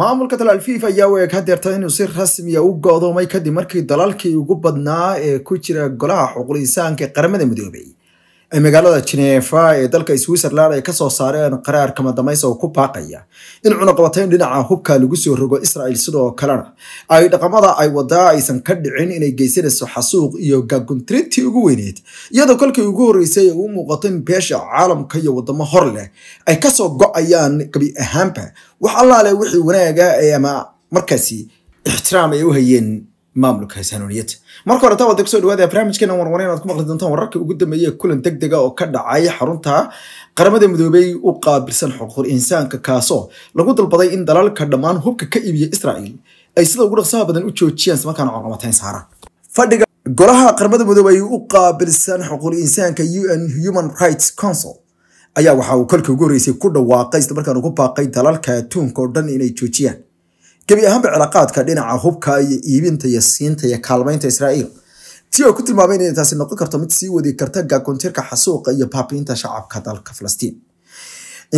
maamulka dalal fifa ayaa u eg hadeerta inuu si rasmiya ah u go-doomay kadib markii dalalkii ugu badnaa ee ku jira golaha xuquul insaanka ee qaramada midoobay magaalada jineefa ee dalka switzerland ay kasoo saareen qaraar kamadamaysa oo ku baaqaya in cunaqabatayn dhinaca hubka lagu soo rogo israel sidoo kalena ay dhaqamada ay wadaa aysan ka dhicin inay geysanayso xasuuq iyo gaaguntirintii ugu weyneed iyadoo kolkii ugu horreysay ay u muuqato in beesha caalamka iyo wadamo hor leh ay kasoo go-ayaan gabi ahaanba wax allaale wixii wanaaga ah ee ama markaasi ixtiraam ay u hayeen maamulka haysaanoniyad marka horeta waad kusoo dhawaada barnaamijkeena warware inaad ku maqli doontaan wararka ugu dambeeya kulan deg dega oo ka dhacay xarunta qaramada midoobey u qaabilsan xuquuqul insaanka kaasoo lagu dalbaday in dalalka dhammaan hubka ka iibiya israa'iil ay sida ugu dhaqsaha badan u joojiyaan ismarkaana corqamateyn saaraan fadhiga golaha qaramada midoobey u qaabilsan xuquuqul insaanka u n human rights council ayaa waxa uu kolkii ugu horreysay ku dhawaaqay islamarkaana ku baaqay dalalka adduunka oo dhan inay joojiyaan gebi ahaanba cilaaqaadka dhinaca hubka iyo iibinta iyo siinta iyo kaalmaynta israa'iil si oo ku tilmaamay inay taasi noqon karto mid sii wadi karta gaakoontirka xasuuqa iyo baabiinta shacabka dalka falastiin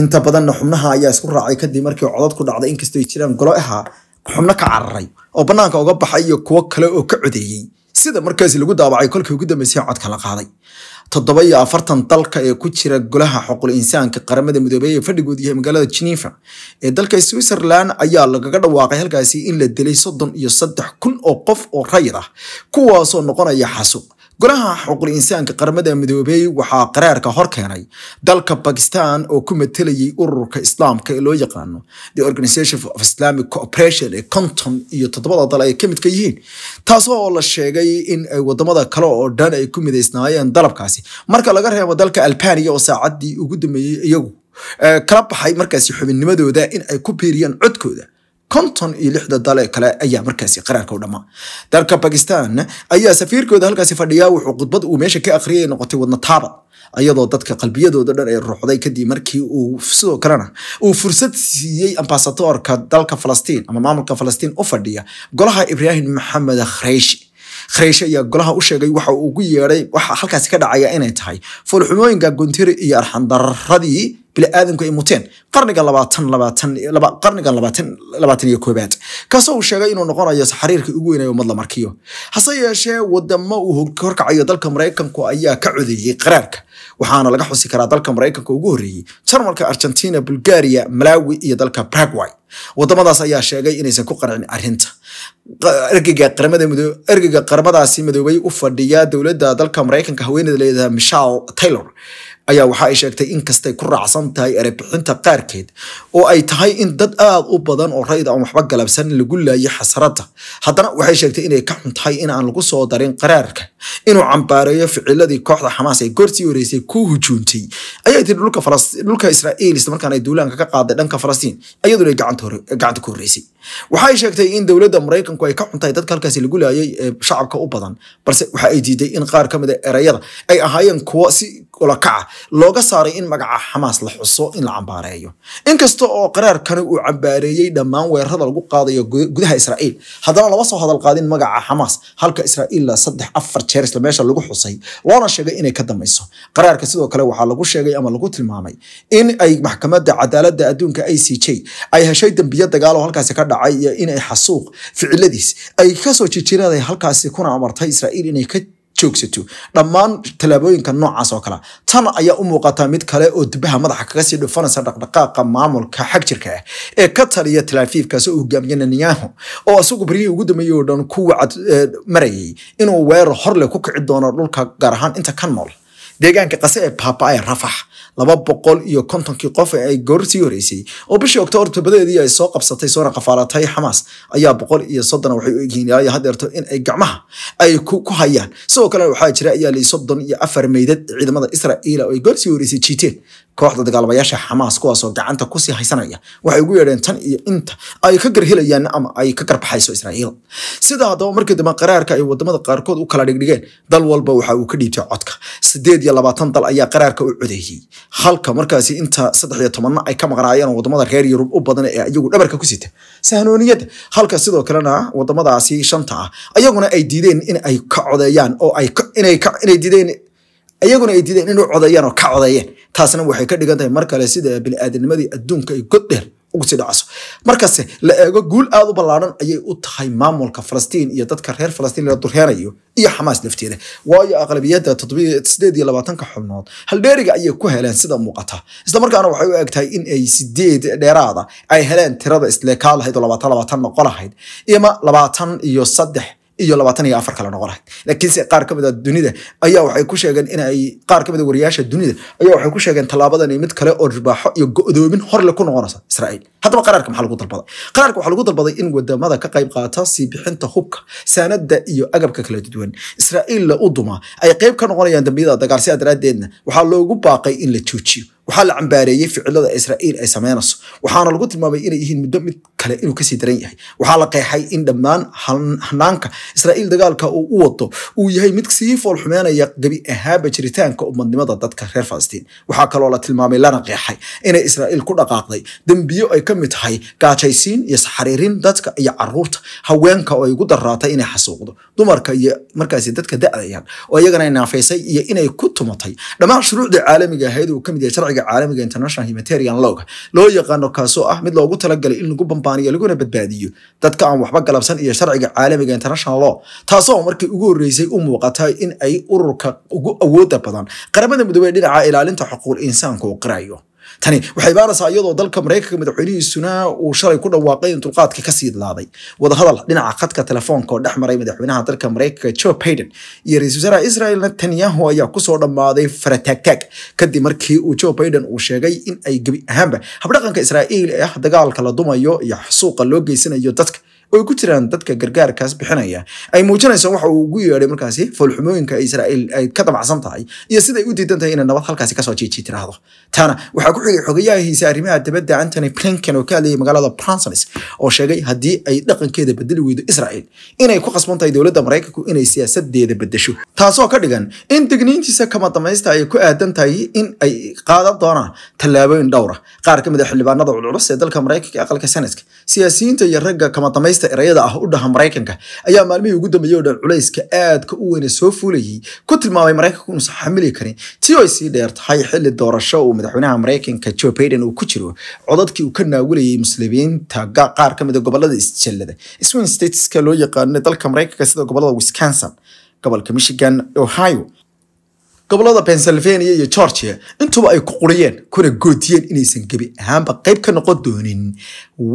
inta badanna xubnaha ayaa isku raacay kadib markii codadku dhacday inkastoo ay jiraan golo ahaa xubno ka cararay oo bannaanka uga baxay iyo kuwo kale oo ka codeeyey sida markaasi lagu daabacay kolkii ugu dambeysay codka la qaaday toddoba iyo afartan dalka ee ku jira golaha xuqul insaanka qaramada midoobey ee fadhigoodu yahay magaalada geneeva ee dalka switzerland ayaa lagaga dhawaaqay halkaasi in la dilay soddon iyo saddex kun oo qof oo rayid ah kuwaasoo noqonaya xasuuq golaha xuquuqul insaanka qaramada midoobey waxaa qaraarka hor keenay dalka bakistan oo ku matelayay ururka islaamka ee loo yaqaano the organization of islamic cooperation ee conton iyo toddobada dal ay ka midka yihiin taasoo la sheegay in ay wadamada kale oo dhan ay ku midaysnaayeen dalabkaasi marka laga reebo dalka albaniya oo saacaddii ugu dambeeyey iyagu kala baxay markaasi xubinnimadooda in ay ku biiriyeen codkooda konton iyo lixda dal kale ayaa markaasi qaraarka u dhammaa dalka bakistan ayaa safiirkooda halkaasi fadhiya wuxuu khudbad uu meesha ka akhriyay noqotay wadna taabad ayadoo dadka qalbiyadooda dhan ay ruuxday kadib markii uu sidoo kalena uu fursad siiyey ambasadoorka dalka falastiin ama maamulka falastiin u fadhiya golaha ibraahim maxamed khreyshi khreyshe ayaa golaha u sheegay waxa uu ugu yeedhay waxa halkaasi ka dhacaya inay tahay foolxumooyinka guntiri iyo arxandaradii biniaadamku ay muteen qarniga qarniga labaatan iyo koobaad kaasoo uu sheegay inuu noqonayo xariirkii ugu weynayo ummadla markiyo hase yeeshee wadamo uu horkacayo dalka maraykanku ayaa ka codeeyey qaraarka waxaana laga xusi karaa dalka maraykanka ugu horreeyey jarmalka argentina bulgaria malawi iyo dalka baragway wadamadaas ayaa sheegay inaysan ku qarcin arinta ergeyga qaramadaasi madoobay u fadhiya dowladda dalka maraykanka haweeneeda leedaha michal taylor ayaa waxa ay sheegtay in kastay ku raacsan tahay erabixinta qaarkeed oo ay tahay in dad aada u badan oo rayd aan waxba galabsan lagu laayay xasaradda haddana waxay sheegtay inay ka xun tahay in aan lagu soo darin qaraarka inuu cambaareeyo ficiladii kooxda xamaas ee goortii horeysay ku hujuuntay ayay tii dhulka israa'iil islamarkaana duulaanka ka qaaday dhanka falastiin iyaduna gacanta ku horeysay waxay sheegtay in dowladda maraykanku ay ka cuntahay dadka halkaasi lagu laayay ee shacabka u badan balse waxa ay diiday in qaar ka mida ah erayada ay ahaayeen kuwo si ulakaca ah looga saaray in magaca xamaas la xuso in la cambaareeyo inkasta oo qaraarkani uu cambaareeyey dhammaan weerarada lagu qaadayo gudaha israa'iil haddana lama soo hadal qaadin magaca xamaas halka israa'iilla saddex afar jeer isla meesha lagu xusay loona sheegay inay ka dambayso qaraarka sidoo kale waxaa lagu sheegay ama lagu tilmaamay in ay maxkamadda cadaaladda adduunka i c j ay heshay dembiyo dagaal oo halkaasi ka dhacay iyo inay xasuuq ficiladiis ay kasoo jirjirada halkaasi kuna amartay israa'iil inay ka joogsato dhammaan tallaabooyinka noocaas oo kale tan ayaa u muuqata mid kale oo dibaha madaxa kaga sii dhufanaysa dhaqdhaqaaqa maamulka xagjirka ah ee ka taliya talaafiifkaas oo hogaamiye netanyahu oo isagu baryihii ugu dambeeyey oo dhan ku wacad e, marayay inuu weerar horle ku kici doono dhulka gaar ahaan inta ka nool deegaanka qase ee baaba ee rafax laba boqol iyo kontonkii qof ee ay goorsii horeysay oo bishii oktoobar tobadeedii ay soo qabsatay soona qafaalatay xamaas ayaa boqol iyo soddon waxay u egyihiin hadeerto in ay gacmaha ay ku hayaan sidoo kalena waxaa jira ayaa soddon iyo afar meydad ciidamada israa'iil ah oo ay goorsii horeysay jiiteen kooxda dagaalamayaasha xamaas kuwaasoo gacanta kusii haysanaya waxay ugu yeedheen tan iyo inta ay ka garhelayaan ama ay ka garbaxayso israa'iil sida haddaba markii dambe qaraarka ay wadamada qaarkood u kala dhigdhigeen dal walba waxa uu ka dhiibtay codka sideed iyo labaatan dal ayaa qaraarka u codeeyey halka markaasi inta saddex iyo tobanna ay ka maqnaayeen oo wadamada reer yurub u badan ee iyagu dhabarka ku sita sahnooniyadda halka sidoo kalena wadamadaasi shanta ah ayaguna ay diideen in ay ka codeeyaan oo ay diideen ayaguna ay diideen in codeeyaan oo ka codeeyeen taasna waxay ka dhigan tahay mar kale sida bini aadamnimadii adduunka ay god dheer ugusii la eego guul aada u ballaaran ayay u tahay maamulka falastiin iyo dadka reer falastiin la durheenayo iyo xamaas lafteeda waayo aqlabiyadda sideed iyo labaatanka xubnood haldheeriga ayay ku heleen sida muuqata isla markaana waxay u egtahay in ay sideed dheeraada ay heleen tirada isleekaa lahayd oo labaatan labaatan noqon lahayd ima labaatan iyo saddex iyo labaatan iyo afar kale noqona laakiinse qaar ka mid a ah dunida ayaa waxay ku sheegeen inay qaar ka mid ah wariyaasha dunida ayaa waxay ku sheegeen tallaabadani mid kale oo ribaaxo iyo go'doomin horle ku noqonaysa israa'iil haddaba qaraarka maxaa lagu dalbaday qaraarka waxaa lagu dalbaday in wadamada ka qayb qaata sii bixinta hubka saanada iyo agabka kala duwan israiilla u dumaa ay qayb ka noqonayaan dambiyada dagaal sia daraadeedna waxaa loogu baaqay in la joojiyo waxaa la cambaareeyey ficilada israa'iil ay samaynayso waxaana lagu tilmaamay inay yihiin muddo mid kale inuu kasii daran yahay waxaa la qeexay in dhammaan hanaanka israa'iil dagaalka uu u wado uu yahay mid sii foolxumeynaya gebi ahaanba jiritaanka umadnimada dadka reer falastiin waxaa kaloo la tilmaamay lana qeexay inay israa'iil ku dhaqaaqday dembiyo ay ka mid tahay gaajaysiin iyo saxariirin dadka iyo caruurta haweenka oo ay ugu daraatay inay xasuuqdo dumarka iyo markaasi dadka da'dayaan oo iyagana naafaysay iyo inay ku tumatay dhammaan shuruucdii caalamiga ahayd uu ka mid yahay sharciga caalamiga international humanitarian lowga loo yaqaano kaasoo ah mid loogu talagalay in lagu bambaaniyo laguna badbaadiyo dadka aan waxba galabsan iyo sharciga caalamiga international law taasoo markii ugu horreysay u muuqata in ay ururka ugu awooda badan qaramada midoobey dhinaca ilaalinta xuquuq insaanku u qirayo tani waxay baaraysaa iyadoo dalka mareykanka madaxweynihiisuna ah uu shalay ku dhawaaqay in dulqaadka ka siidlaaday wadahadal dhinaca khadka telefoonka oo dhex maray madaxweynaha dalka mareykanka joe baiden iyo ra-isul wasaaraha israel netanyahu ayaa kusoo dhammaaday farataagtaag kadib markii uu joe baiden uu sheegay in ay gebi ahaanba habdhaqanka israa'iil ee ah dagaalka la dumayo iyo xasuuqa loo geysanayo dadka oo ku jiraan dadka gargaarkaas bixinaya ay muujinayso waxa uu ugu yeedhay markaasi foolxumooyinka israa'iil ay ka dabacsan tahay iyo siday u diidan tahay inay nabad halkaasi kasoo jiiji tiraahdo taana waxaa ku xigay xogayahiisa arrimaha dibadda Anthony Blinken oo ka hadlayay magaalada Brussels oo sheegay haddii ay dhaqankeeda bedeli weydo Israa'iil inay ku qasban tahay dowladda Mareykanku inay siyaasadeeda bedesho taasoo ka dhigan in digniintiisa kama damaysta ay ku aadan tahay in ay qaadan doonaan tallaabooyin dhowra qaar ka mid ah xildhibaanada culculus ee dalka Mareykanka aqalka sanadka siyaasiyiinta iyo ragga kama damaysta culeysta erayada ah u dhaha maraykanka ayaa maalmihii ugu dambeeyey oo dhan culayska aadka u weyne soo fuulayay ku tilmaamay maraykanku inuusan xamili karin tii oy sii dheer tahay xilli doorasho uu madaxweynaha maraykanka joe baiden uu ku jiro codadkii uu ka naagulayay muslimiinta qaar ka mid a ah gobolada isjallada swing stateska loo yaqaano dalka maraykanka sida gobolada wisconsin gobolka michigan ohio gobolada pennsylvania iyo georgia intuba ay ku quriyeen kuna goodiyeen inaysan gebi ahaanba qayb ka noqon doonin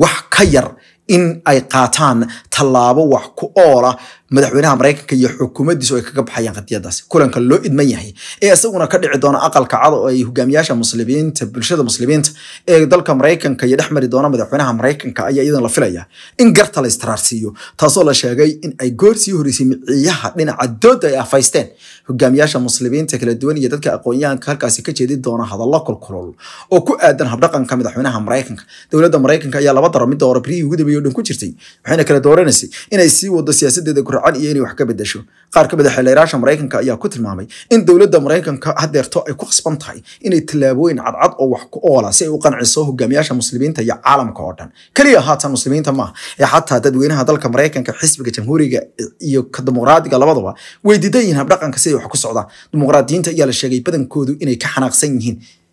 wax ka yar in ay qaataan tallaabo wax ku oola madaxweynaha maraykanka iyo xukuumaddiisu ay kaga baxayaan qadiyadaasi kulanka loo idman yahay ee isaguna ka dhici doona aqalka cad oo ay hogaamiyaasha muslimiinta bulshada muslimiinta ee dalka maraykanka iyo dhex doona madaxweynaha maraykanka ayaa iyadan la filaya in garta la istiraarsiiyo taasoo la sheegay in ay goor sii horeysay miciyaha dhinaca dooda ay afaysteen hogaamiyaasha muslimiinta kala duwan iyo dadka aqoon halkaasi ka jeedin doona hadallo kulkulol oo ku aadan habdhaqanka madaxweynaha maraykanka dowladda maraykanka ayaa laba daro midda hore ugu dambeeyey o dhan ku jirtay waxayna kala dooranaysay inay sii wado siyaasadeeda firfircoon iyo inay wax ka bedesho qaar ka mid a ah xeelayraasha maraykanka ayaa ku tilmaamay in dowladda maraykanka hadeerto ay ku khasban tahay inay tallaabooyin cadcad oo wax ku oola si ay u qanciso hogaamiyaasha muslimiinta iyo caalamka oo dhan keliya haatan muslimiinta maah ee xataa dadweynaha dalka maraykanka xisbiga jamhuuriga iyo ka dimuqraadiga labadaba way diidan yihiin habdhaqanka siday wax ku socdaan dimuqraadiyiinta ayaa la sheegay badankoodu inay ka xanaaqsan yihiin